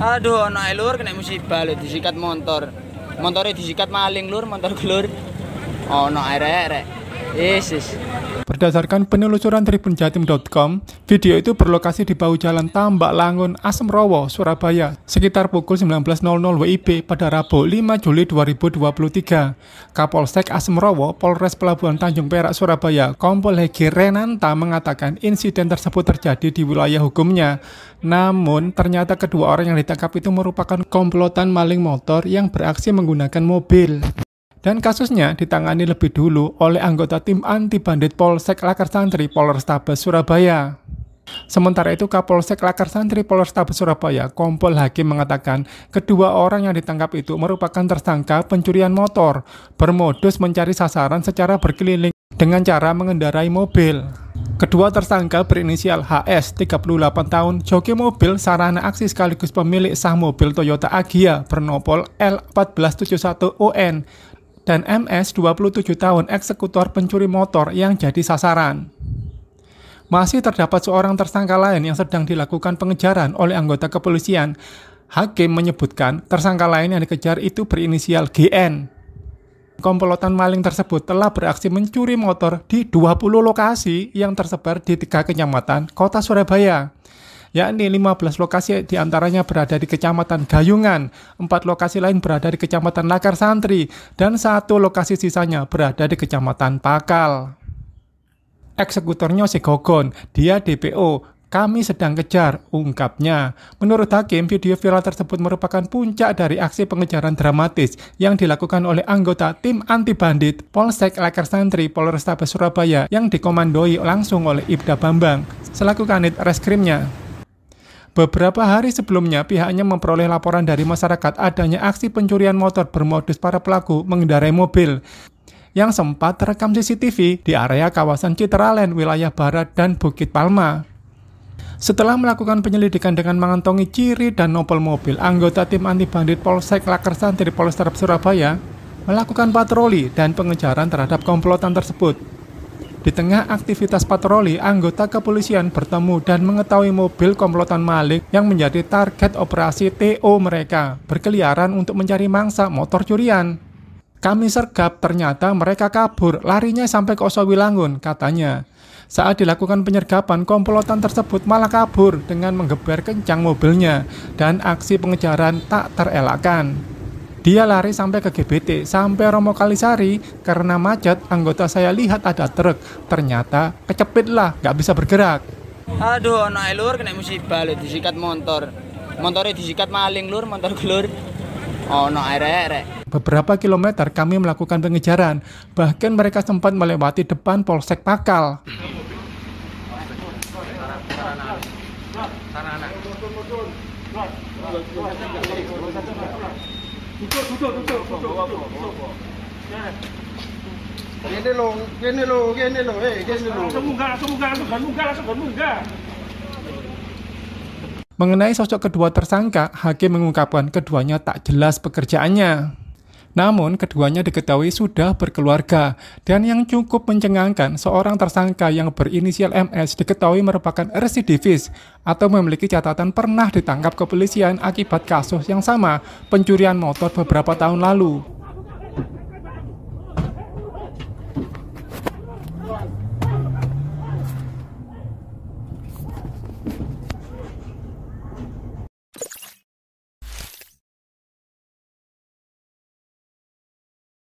aduh ono lur kena musibah lho disikat motor motornya disikat maling lur motor gelur oh arek Yes, Berdasarkan penelusuran tribunjatim.com, video itu berlokasi di bahu jalan Tambak Langun, Asem Surabaya, sekitar pukul 19.00 WIB pada Rabu 5 Juli 2023. Kapolsek Asem Rowo, Polres Pelabuhan Tanjung Perak, Surabaya, Kompol Hegi Renanta mengatakan insiden tersebut terjadi di wilayah hukumnya. Namun, ternyata kedua orang yang ditangkap itu merupakan komplotan maling motor yang beraksi menggunakan mobil dan kasusnya ditangani lebih dulu oleh anggota tim anti bandit Polsek Lakar Santri Polrestabes Surabaya. Sementara itu Kapolsek Lakar Santri Polrestabes Surabaya, Kompol Hakim mengatakan kedua orang yang ditangkap itu merupakan tersangka pencurian motor, bermodus mencari sasaran secara berkeliling dengan cara mengendarai mobil. Kedua tersangka berinisial HS, 38 tahun, joki mobil sarana aksi sekaligus pemilik sah mobil Toyota Agya bernopol L1471UN dan MS 27 tahun eksekutor pencuri motor yang jadi sasaran. Masih terdapat seorang tersangka lain yang sedang dilakukan pengejaran oleh anggota kepolisian. Hakim menyebutkan tersangka lain yang dikejar itu berinisial GN. Komplotan maling tersebut telah beraksi mencuri motor di 20 lokasi yang tersebar di tiga kenyamatan kota Surabaya yakni 15 lokasi diantaranya berada di Kecamatan Gayungan, 4 lokasi lain berada di Kecamatan Lakar Santri, dan satu lokasi sisanya berada di Kecamatan Pakal. Eksekutornya Sekogon, dia DPO, kami sedang kejar, ungkapnya. Menurut hakim, video viral tersebut merupakan puncak dari aksi pengejaran dramatis yang dilakukan oleh anggota tim anti bandit Polsek Laker Santri Polrestabes Surabaya yang dikomandoi langsung oleh Ibda Bambang selaku kanit reskrimnya. Beberapa hari sebelumnya, pihaknya memperoleh laporan dari masyarakat adanya aksi pencurian motor bermodus para pelaku mengendarai mobil yang sempat terekam CCTV di area kawasan Citralen, wilayah barat dan Bukit Palma. Setelah melakukan penyelidikan dengan mengantongi ciri dan nopel mobil, anggota tim anti bandit Polsek Lakersan dari Polrestabes Surabaya melakukan patroli dan pengejaran terhadap komplotan tersebut. Di tengah aktivitas patroli, anggota kepolisian bertemu dan mengetahui mobil komplotan Malik yang menjadi target operasi TO mereka, berkeliaran untuk mencari mangsa motor curian. Kami sergap, ternyata mereka kabur, larinya sampai ke Osowilangun, katanya. Saat dilakukan penyergapan, komplotan tersebut malah kabur dengan menggeber kencang mobilnya, dan aksi pengejaran tak terelakkan. Dia lari sampai ke GBT, sampai Romo Kalisari, karena macet anggota saya lihat ada truk, ternyata kecepit lah, nggak bisa bergerak. Aduh, anak lur kena musibah, lho, disikat motor. Motornya disikat maling lur, motor gelur. Oh, no arek-arek. Beberapa kilometer kami melakukan pengejaran, bahkan mereka sempat melewati depan Polsek Pakal. Mengenai sosok kedua tersangka, Hakim mengungkapkan keduanya tak jelas pekerjaannya. Namun, keduanya diketahui sudah berkeluarga, dan yang cukup mencengangkan, seorang tersangka yang berinisial MS diketahui merupakan residivis atau memiliki catatan pernah ditangkap kepolisian akibat kasus yang sama, pencurian motor beberapa tahun lalu.